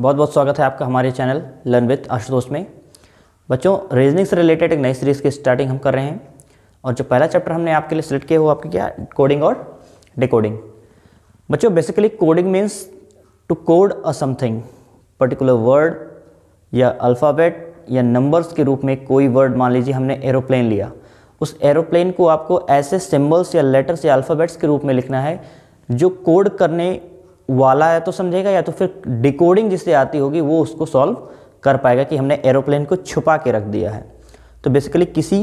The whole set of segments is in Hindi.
बहुत बहुत स्वागत है आपका हमारे चैनल लर्न विथ आशुतोष में बच्चों रीजनिंग से रिलेटेड एक नई सीरीज़ की स्टार्टिंग हम कर रहे हैं और जो पहला चैप्टर हमने आपके लिए सिलेक्ट किया वो आपकी क्या कोडिंग और डिकोडिंग बच्चों basically coding means to code a something particular word या अल्फ़ाबेट या नंबर्स के रूप में कोई वर्ड मान लीजिए हमने एरोप्लेन लिया उस एरोप्लेन को आपको ऐसे सिम्बल्स या लेटर्स या अल्फ़ाबेट्स के रूप में लिखना है जो कोड करने वाला है तो समझेगा या तो फिर डिकोडिंग जिससे आती होगी वो उसको सॉल्व कर पाएगा कि हमने एरोप्लेन को छुपा के रख दिया है तो बेसिकली किसी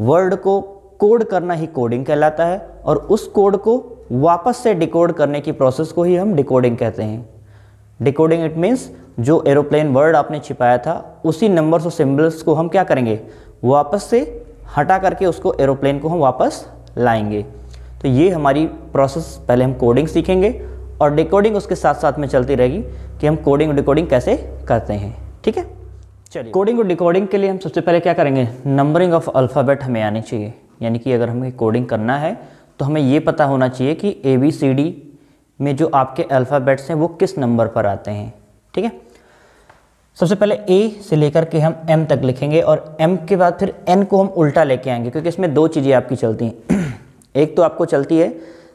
वर्ड को कोड करना ही कोडिंग कहलाता है और उस कोड को वापस से डिकोड करने की प्रोसेस को ही हम डिकोडिंग कहते हैं डिकोडिंग इट मीन्स जो एरोप्लेन वर्ड आपने छिपाया था उसी नंबर्स और सिम्बल्स को हम क्या करेंगे वापस से हटा करके उसको एरोप्लेन को हम वापस लाएंगे तो ये हमारी प्रोसेस पहले हम कोडिंग सीखेंगे और डिकोडिंग उसके साथ साथ में चलती रहेगी कि हम कोडिंग और डिकोडिंग कैसे करते हैं ठीक है चलिए कोडिंग और डिकोडिंग के लिए हम सबसे पहले क्या करेंगे नंबरिंग ऑफ अल्फ़ाबेट हमें आनी चाहिए यानी कि अगर हमें कोडिंग करना है तो हमें ये पता होना चाहिए कि ए बी सी डी में जो आपके अल्फ़ाबेट्स हैं वो किस नंबर पर आते हैं ठीक है सबसे पहले ए से लेकर के हम एम तक लिखेंगे और एम के बाद फिर एन को हम उल्टा लेके आएंगे क्योंकि इसमें दो चीज़ें आपकी चलती हैं एक तो आपको चलती है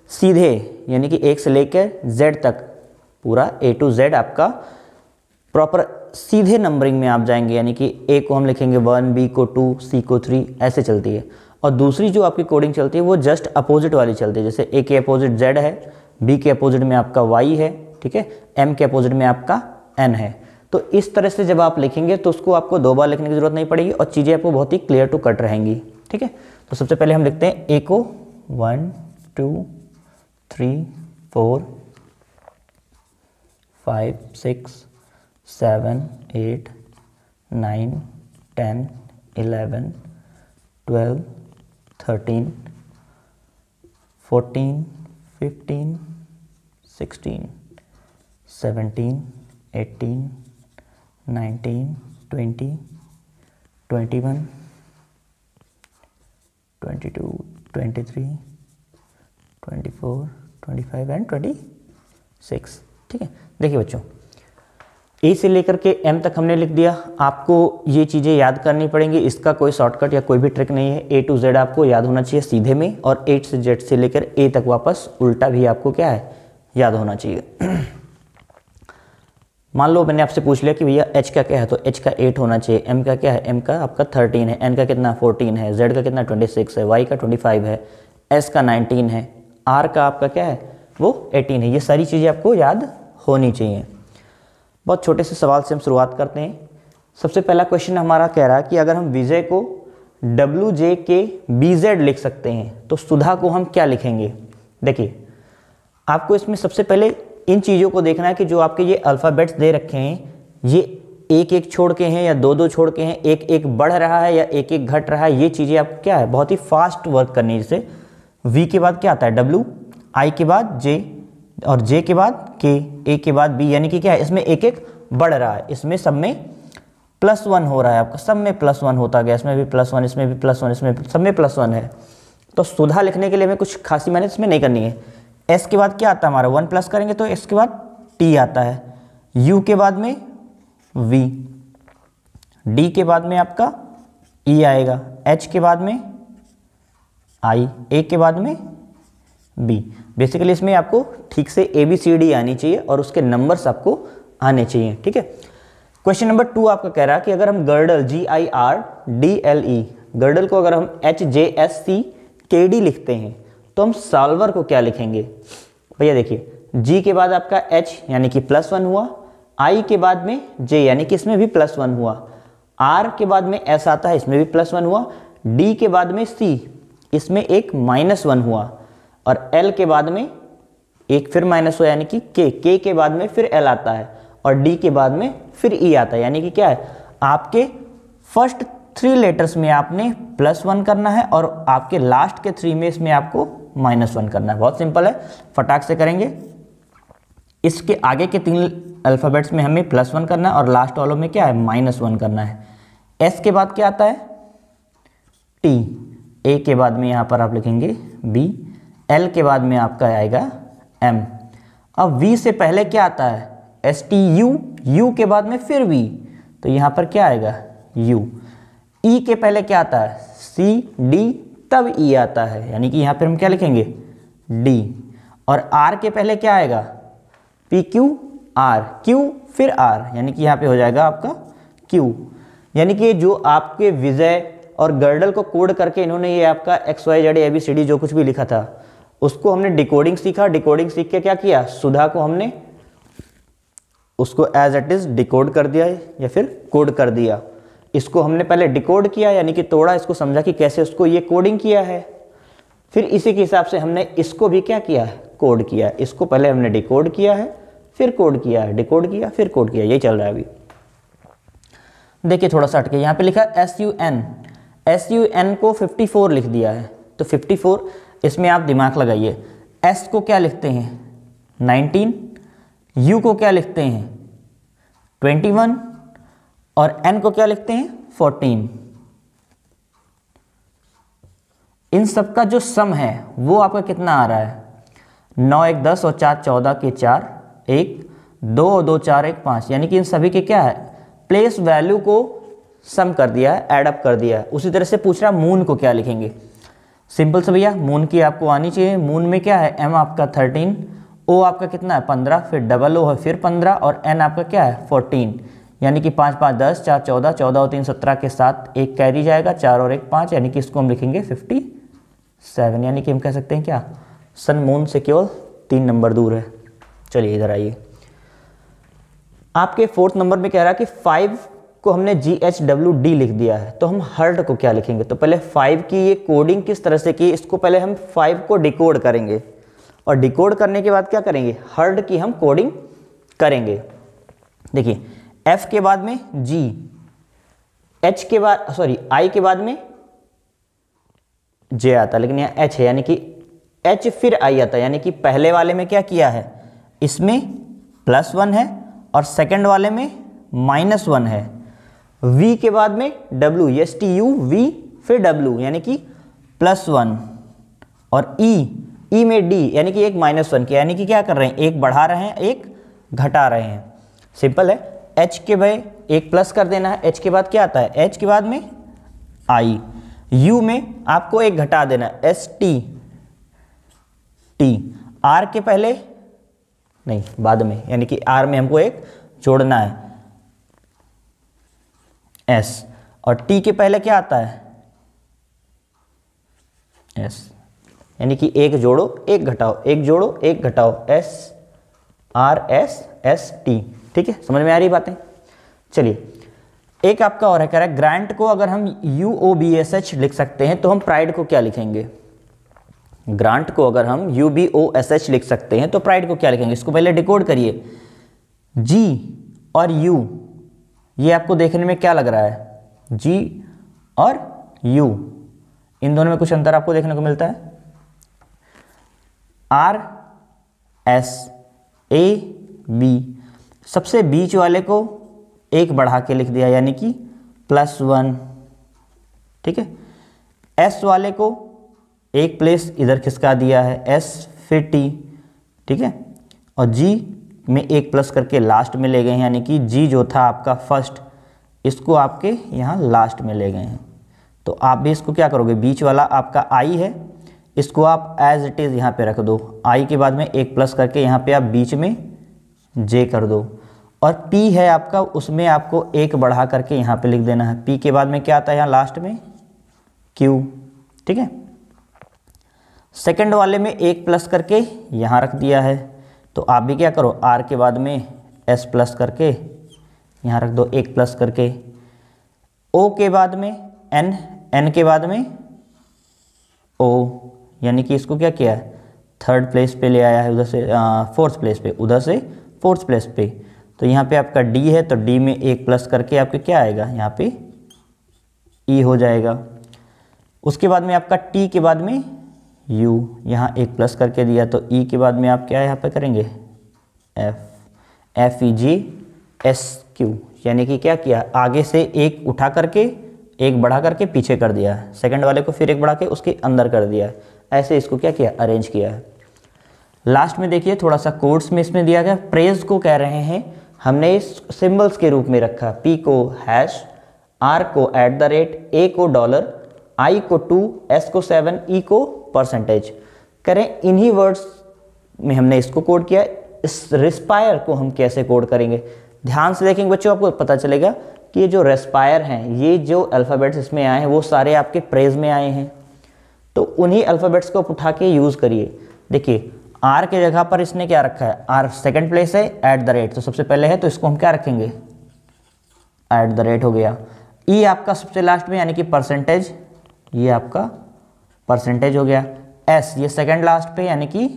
सीधे यानी कि एक से लेकर जेड तक पूरा ए टू जेड आपका प्रॉपर सीधे नंबरिंग में आप जाएंगे यानी कि ए को हम लिखेंगे वन बी को टू सी को थ्री ऐसे चलती है और दूसरी जो आपकी कोडिंग चलती है वो जस्ट अपोजिट वाली चलती है जैसे ए के अपोजिट जेड है बी के अपोजिट में आपका वाई है ठीक है एम के अपोजिट में आपका एन है तो इस तरह से जब आप लिखेंगे तो उसको आपको दो बार लिखने की जरूरत नहीं पड़ेगी और चीज़ें आपको बहुत ही क्लियर टू कट रहेंगी ठीक है तो सबसे पहले हम लिखते हैं ए को one two three, four, five, six, seven, eight, nine, ten, eleven, twelve, thirteen, fourteen, fifteen, sixteen, seventeen, eighteen, nineteen, twenty, twenty-one, twenty-two, twenty-three, twenty-four. Twenty five and twenty six ठीक है देखिए बच्चों ए से लेकर के एम तक हमने लिख दिया आपको ये चीज़ें याद करनी पड़ेंगी इसका कोई शॉर्टकट या कोई भी ट्रिक नहीं है ए टू जेड आपको याद होना चाहिए सीधे में और एट से जेड से लेकर ए तक वापस उल्टा भी आपको क्या है याद होना चाहिए मान लो मैंने आपसे पूछ लिया कि भैया एच का क्या है तो एच का एट होना चाहिए एम का क्या है एम का आपका थर्टीन है एन का कितना फोर्टीन है जेड का कितना ट्वेंटी सिक्स है वाई का ट्वेंटी फाइव है एस का नाइनटीन है आर का आपका क्या है वो एटीन है ये सारी चीज़ें आपको याद होनी चाहिए बहुत छोटे से सवाल से हम शुरुआत करते हैं सबसे पहला क्वेश्चन हमारा कह रहा है कि अगर हम विजय को डब्ल्यू जे के बी जेड लिख सकते हैं तो सुधा को हम क्या लिखेंगे देखिए आपको इसमें सबसे पहले इन चीज़ों को देखना है कि जो आपके ये अल्फ़ाबेट्स दे रखे हैं ये एक एक छोड़ के हैं या दो दो छोड़ के हैं एक एक बढ़ रहा है या एक एक घट रहा है ये चीज़ें आपको क्या है बहुत ही फास्ट वर्क करनी जैसे वी के बाद क्या आता है W, आई के बाद जे और जे के बाद के ए के बाद बी यानी कि क्या है इसमें एक एक बढ़ रहा है इसमें सब में प्लस वन हो रहा है आपका सब में प्लस वन होता गया इसमें भी प्लस वन इसमें भी प्लस वन इसमें सब में प्लस वन है तो सुधा लिखने के लिए हमें कुछ खासी मेहनत इसमें नहीं करनी है एस के बाद क्या आता है हमारा वन प्लस करेंगे तो एस के बाद टी आता है यू के बाद में वी डी के बाद में आपका ई e आएगा एच के बाद में आई ए के बाद में बी बेसिकली इसमें आपको ठीक से ए बी सी डी आनी चाहिए और उसके नंबर्स आपको आने चाहिए ठीक है क्वेश्चन नंबर टू आपका कह रहा है कि अगर हम girdle G I R D L E girdle को अगर हम एच जे एस सी के डी लिखते हैं तो हम सॉल्वर को क्या लिखेंगे भैया देखिए जी के बाद आपका एच यानी कि प्लस वन हुआ आई के बाद में जे यानी कि इसमें भी प्लस वन हुआ आर के बाद में एस आता है इसमें भी प्लस वन हुआ डी के बाद में सी इसमें एक माइनस वन हुआ और एल के बाद में एक फिर माइनस हुआ यानी कि के के के बाद में फिर एल आता है और डी के बाद में फिर ई e आता है यानी कि क्या है आपके फर्स्ट थ्री लेटर्स में आपने प्लस वन करना है और आपके लास्ट के थ्री में इसमें आपको माइनस वन करना है बहुत सिंपल है फटाक से करेंगे इसके आगे के तीन अल्फ़ाबेट्स में हमें प्लस वन करना है और लास्ट वालों में क्या है माइनस वन करना है एस के बाद क्या आता है टी ए के बाद में यहाँ पर आप लिखेंगे बी एल के बाद में आपका आएगा एम अब वी से पहले क्या आता है एस टी यू यू के बाद में फिर वी तो यहाँ पर क्या आएगा यू ई e के पहले क्या आता है सी डी तब ई e आता है यानी कि यहाँ पर हम क्या लिखेंगे डी और आर के पहले क्या आएगा पी क्यू आर क्यू फिर आर यानी कि यहाँ पे हो जाएगा आपका क्यू यानी कि जो आपके विजय और गर्डल को कोड करके इन्होंने ये आपका X Y Z A B C D जो कुछ भी लिखा था उसको हमने डिकोडिंग सीखा डिकोडिंग सीख के क्या किया सुधा को हमने उसको एज इट इज़ डिकोड कर दिया या फिर कोड कर दिया इसको हमने पहले डिकोड किया यानी कि तोड़ा इसको समझा कि कैसे उसको ये कोडिंग किया है फिर इसी के हिसाब से हमने इसको भी क्या किया है कोड किया है इसको पहले हमने डिकोड किया है फिर कोड किया है डिकोड किया फिर कोड किया यही चल रहा है अभी देखिए थोड़ा सा अटके यहाँ पे लिखा S U N S U N को 54 लिख दिया है तो 54 इसमें आप दिमाग लगाइए एस को क्या लिखते हैं 19 यू को क्या लिखते हैं 21 और एन को क्या लिखते हैं 14 इन सब का जो सम है वो आपका कितना आ रहा है नौ एक दस और चार चौदह के चार एक दो दो चार एक पाँच यानी कि इन सभी के क्या है प्लेस वैल्यू को सम कर दिया है एडअप कर दिया है उसी तरह से पूछ रहा मून को क्या लिखेंगे सिंपल से भैया मून की आपको आनी चाहिए मून में क्या है एम आपका थर्टीन ओ आपका कितना है पंद्रह फिर डबल ओ है फिर पंद्रह और एन आपका क्या है फोर्टीन यानी कि पाँच पाँच दस चार चौदह चौदह और तीन सत्रह के साथ एक कैरी जाएगा चार और एक पाँच यानी कि इसको हम लिखेंगे फिफ्टी सेवन यानी कि हम कह सकते हैं क्या सन मून से केवल तीन नंबर दूर है चलिए इधर आइए आपके फोर्थ नंबर में कह रहा है कि फाइव को हमने जी एच डब्ल्यू डी लिख दिया है तो हम हर्ट e को क्या लिखेंगे तो पहले फाइव की ये कोडिंग किस तरह से की इसको पहले हम फाइव को डिकोड करेंगे और डिकोड करने के बाद क्या करेंगे हर्ट e की हम कोडिंग करेंगे देखिए एफ के बाद में जी एच के बाद सॉरी आई के बाद में जे आता लेकिन यहाँ एच है यानी कि एच फिर आई आता है यानी कि पहले वाले में क्या किया है इसमें प्लस वन है और सेकेंड वाले में माइनस वन है वी के बाद में W, S T U V फिर W यानी कि प्लस वन और ई e, e में डी यानी कि एक माइनस वन के यानी कि क्या कर रहे हैं एक बढ़ा रहे हैं एक घटा रहे हैं सिंपल है एच के भाई एक प्लस कर देना है एच के बाद क्या आता है एच के बाद में आई यू में आपको एक घटा देना है एस टी टी आर के पहले नहीं बाद में यानी कि आर में हमको एक जोड़ना है एस और टी के पहले क्या आता है एस यानी कि एक जोड़ो एक घटाओ एक जोड़ो एक घटाओ S R S S T ठीक है समझ में आ रही बातें चलिए एक आपका और है कह रहा है ग्रांट को अगर हम U O B S H लिख सकते हैं तो हम प्राइड को क्या लिखेंगे ग्रांट को अगर हम U B O S H लिख सकते हैं तो प्राइड को क्या लिखेंगे इसको पहले डिकोड करिए जी और यू ये आपको देखने में क्या लग रहा है जी और यू इन दोनों में कुछ अंतर आपको देखने को मिलता है आर एस ए बी सबसे बीच वाले को एक बढ़ा के लिख दिया यानी कि प्लस वन ठीक है एस वाले को एक प्लेस इधर खिसका दिया है एस फिर टी ठीक है और जी में एक प्लस करके लास्ट में ले गए हैं यानी कि जी जो था आपका फर्स्ट इसको आपके यहाँ लास्ट में ले गए हैं तो आप भी इसको क्या करोगे बीच वाला आपका आई है इसको आप एज इट इज़ यहाँ पे रख दो आई के बाद में एक प्लस करके यहाँ पे आप बीच में जे कर दो और पी है आपका उसमें आपको एक बढ़ा करके यहाँ पे लिख देना है पी के बाद में क्या आता है यहाँ लास्ट में क्यू ठीक है सेकंड वाले में एक प्लस करके यहाँ रख दिया है तो आप भी क्या करो आर के बाद में एस प्लस करके यहाँ रख दो एक प्लस करके ओ के बाद में एन एन के बाद में ओ यानी कि इसको क्या किया है थर्ड प्लेस पे ले आया है उधर से फोर्थ प्लेस पे उधर से फोर्थ प्लेस पे तो यहाँ पे आपका डी है तो डी में एक प्लस करके आपके क्या आएगा यहाँ पे ई e हो जाएगा उसके बाद में आपका टी के बाद में यू यहाँ एक प्लस करके दिया तो ई e के बाद में आप क्या यहाँ पे करेंगे F F E G S Q यानी कि क्या किया आगे से एक उठा करके एक बढ़ा करके पीछे कर दिया सेकंड वाले को फिर एक बढ़ा के उसके अंदर कर दिया ऐसे इसको क्या किया अरेंज किया है लास्ट में देखिए थोड़ा सा कोर्स में इसमें दिया गया प्रेज को कह रहे हैं हमने इस सिम्बल्स के रूप में रखा पी को हैश आर को एट द रेट ए को डॉलर आई को टू एस को सेवन ई e को परसेंटेज करें इन्हीं वर्ड्स में हमने इसको कोड किया इस रिस्पायर को हम कैसे कोड करेंगे ध्यान से देखेंगे बच्चों आपको पता चलेगा कि ये जो रेस्पायर हैं ये जो अल्फ़ाबेट्स इसमें आए हैं वो सारे आपके प्रेज में आए हैं तो उन्हीं अल्फ़ाबेट्स को आप उठा के यूज़ करिए देखिए आर के जगह पर इसने क्या रखा है आर सेकेंड प्लेस है ऐट द रेट तो सबसे पहले है तो इसको हम क्या रखेंगे ऐट द रेट हो गया ई e आपका सबसे लास्ट में यानी कि परसेंटेज ये आपका परसेंटेज हो गया एस ये सेकेंड लास्ट पे यानी कि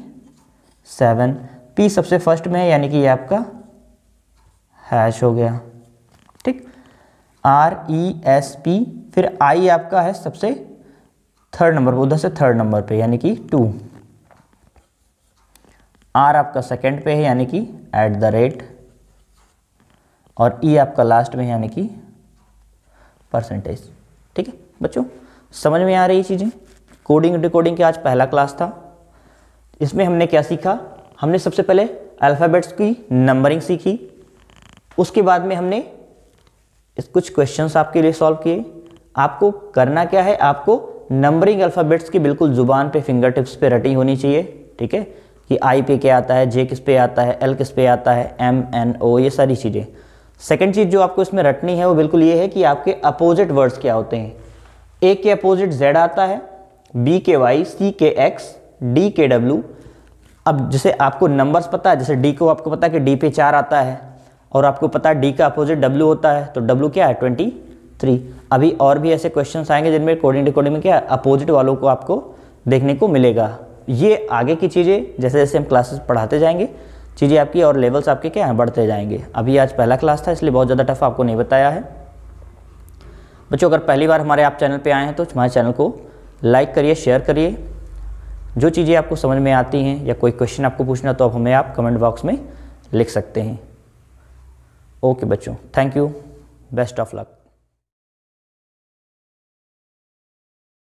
सेवन पी सबसे e, फर्स्ट e में है यानी कि ये आपका हैश हो गया ठीक आर ई एस पी फिर आई आपका है सबसे थर्ड नंबर उधर से थर्ड नंबर पे यानी कि टू आर आपका सेकेंड पे है यानी कि एट द रेट और ई e आपका लास्ट में है यानी कि परसेंटेज ठीक है बच्चों समझ में आ रही चीज़ें कोडिंग डिकोडिंग का आज पहला क्लास था इसमें हमने क्या सीखा हमने सबसे पहले अल्फ़ाबेट्स की नंबरिंग सीखी उसके बाद में हमने इस कुछ क्वेश्चंस आपके लिए सॉल्व किए आपको करना क्या है आपको नंबरिंग अल्फ़ाबेट्स की बिल्कुल ज़ुबान पे फिंगर टिप्स पे रटी होनी चाहिए ठीक है कि आई पे क्या आता है जे किस पे आता है एल किस पे आता है एम एन ओ ये सारी चीज़ें सेकेंड चीज़ जो आपको इसमें रटनी है वो बिल्कुल ये है कि आपके अपोजिट वर्ड्स क्या होते हैं ए के अपोजिट जेड आता है बी के वाई सी के एक्स डी के डब्ल्यू अब जैसे आपको नंबर्स पता है जैसे डी को आपको पता है कि डी पे चार आता है और आपको पता है डी का अपोजिट डब्ल्यू होता है तो डब्ल्यू क्या है ट्वेंटी थ्री अभी और भी ऐसे क्वेश्चन आएंगे जिनमें कोडिंग डिकोडिंग में क्या अपोजिट वालों को आपको देखने को मिलेगा ये आगे की चीज़ें जैसे जैसे हम क्लासेस पढ़ाते जाएंगे चीज़ें आपकी और लेवल्स आपके क्या हैं बढ़ते जाएंगे अभी आज पहला क्लास था इसलिए बहुत ज़्यादा टफ आपको नहीं बताया है बच्चों अगर पहली बार हमारे आप चैनल पे आए हैं तो हमारे चैनल को लाइक करिए शेयर करिए जो चीज़ें आपको समझ में आती हैं या कोई क्वेश्चन आपको पूछना तो आप हमें आप कमेंट बॉक्स में लिख सकते हैं ओके बच्चों thank you best of luck